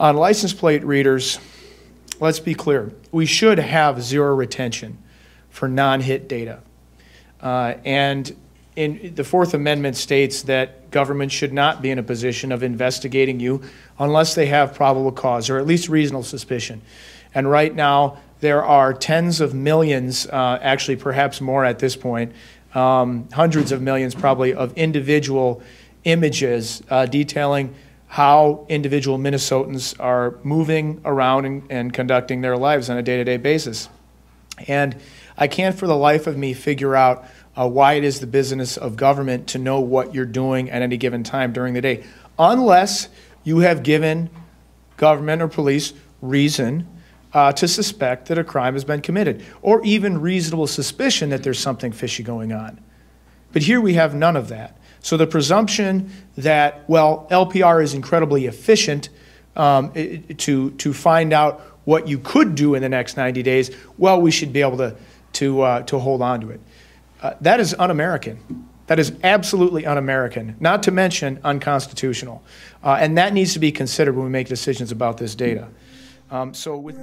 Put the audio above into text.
On license plate readers, let's be clear. We should have zero retention for non-hit data. Uh, and in, the Fourth Amendment states that government should not be in a position of investigating you unless they have probable cause or at least reasonable suspicion. And right now, there are tens of millions, uh, actually perhaps more at this point, um, hundreds of millions probably of individual images uh, detailing how individual Minnesotans are moving around and, and conducting their lives on a day to day basis. And I can't for the life of me figure out uh, why it is the business of government to know what you're doing at any given time during the day, unless you have given government or police reason uh, to suspect that a crime has been committed, or even reasonable suspicion that there's something fishy going on. But here we have none of that. So the presumption that, well, LPR is incredibly efficient um, to, to find out what you could do in the next 90 days, well, we should be able to, to, uh, to hold on to it. Uh, that is un American. That is absolutely un American, not to mention unconstitutional. Uh, and that needs to be considered when we make decisions about this data. Um, so with.